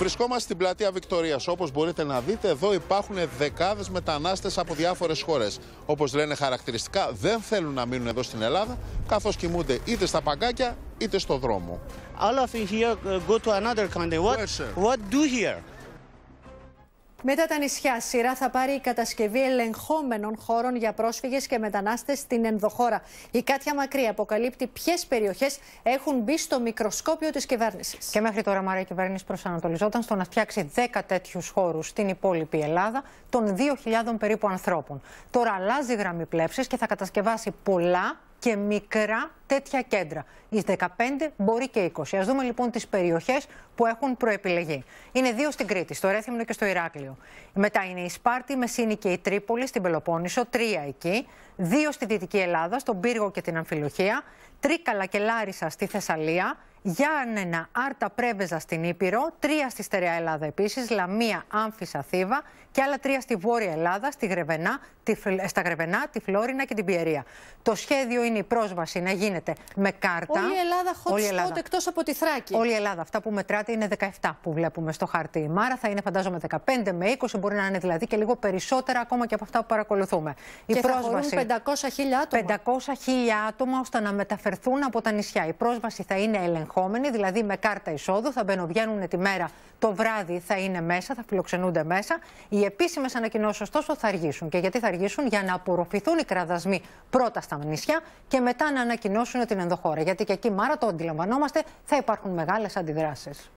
Βρισκόμαστε στην πλατεία Βικτωρίας. Όπως μπορείτε να δείτε, εδώ υπάρχουν δεκάδες μετανάστες από διάφορες χώρες. Όπως λένε χαρακτηριστικά, δεν θέλουν να μείνουν εδώ στην Ελλάδα, καθώς κοιμούνται είτε στα παγκάκια είτε στο δρόμο. All of uh, go to another country. Μετά τα νησιά, σειρά θα πάρει η κατασκευή ελεγχόμενων χώρων για πρόσφυγες και μετανάστες στην ενδοχώρα. Η Κάτια Μακρύ αποκαλύπτει ποιες περιοχές έχουν μπει στο μικροσκόπιο της κυβέρνησης. Και μέχρι τώρα, Μαρία, η κυβέρνηση προσανατολιζόταν στο να φτιάξει 10 τέτοιους χώρους στην υπόλοιπη Ελλάδα των 2.000 περίπου ανθρώπων. Τώρα αλλάζει γραμμή πλέψης και θα κατασκευάσει πολλά και μικρά τέτοια κέντρα. Οι 15 μπορεί και 20. Ας δούμε λοιπόν τις περιοχές που έχουν προεπιλεγεί. Είναι δύο στην Κρήτη, στο Ρέθυμνο και στο Ηράκλειο. Μετά είναι η Σπάρτη, η Μεσίνη και η Τρίπολη στην Πελοπόννησο, τρία εκεί. Δύο στη Δυτική Ελλάδα, στον Πύργο και την Αμφιλοχία. Τρίκαλα και Λάρισα στη Θεσσαλία. Γιάννενα, Άρτα Πρέβεζα στην Ήπειρο, τρία στη Στερεά Ελλάδα επίσης, Λαμία, Άμφισα, Θήβα και άλλα τρία στη Βόρεια Ελλάδα, στη Γρεβενά, τη, στα Γρεβενά, τη Φλόρινα και την Πιερία. Το σχέδιο είναι η πρόσβαση να γίνεται με κάρτα. Όλη η Ελλάδα hot spot εκτός από τη Θράκη. Όλη η Ελλάδα, αυτά που μετράτε είναι 17 που βλέπουμε στο χαρτί. Μάρα θα είναι φαντάζομαι 15 με 20, μπορεί να είναι δηλαδή και λίγο περισσότερα ακόμα και από αυτά που παρακολουθούμε. Η και πρόσβαση... θα 500.000 άτομα. 500.000 άτομα ώστε να μεταφερθούν από τα νησιά. Η πρόσβαση θα είναι έλεγχο ελεγχόμενοι, δηλαδή με κάρτα εισόδου, θα μπαίνουν τη μέρα, το βράδυ θα είναι μέσα, θα φιλοξενούνται μέσα. Οι επίσημες ανακοινώσεις, ωστόσο, θα αργήσουν. Και γιατί θα αργήσουν, για να απορροφηθούν οι κραδασμοί πρώτα στα νησιά και μετά να ανακοινώσουν την ενδοχώρα. Γιατί και εκεί, μάρα, το αντιλαμβανόμαστε, θα υπάρχουν μεγάλες αντιδράσεις.